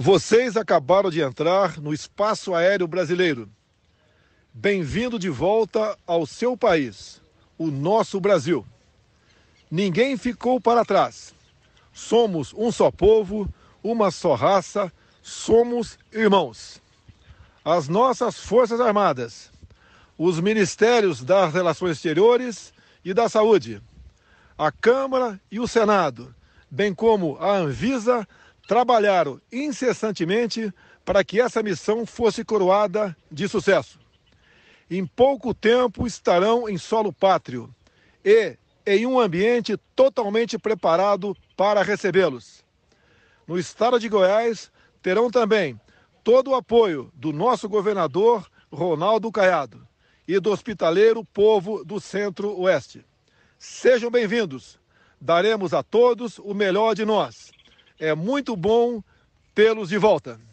Vocês acabaram de entrar no espaço aéreo brasileiro. Bem-vindo de volta ao seu país, o nosso Brasil. Ninguém ficou para trás. Somos um só povo, uma só raça, somos irmãos. As nossas Forças Armadas, os Ministérios das Relações Exteriores e da Saúde, a Câmara e o Senado, bem como a Anvisa, trabalharam incessantemente para que essa missão fosse coroada de sucesso. Em pouco tempo estarão em solo pátrio e em um ambiente totalmente preparado para recebê-los. No estado de Goiás, terão também todo o apoio do nosso governador Ronaldo Caiado e do hospitaleiro povo do Centro-Oeste. Sejam bem-vindos. Daremos a todos o melhor de nós é muito bom tê-los de volta.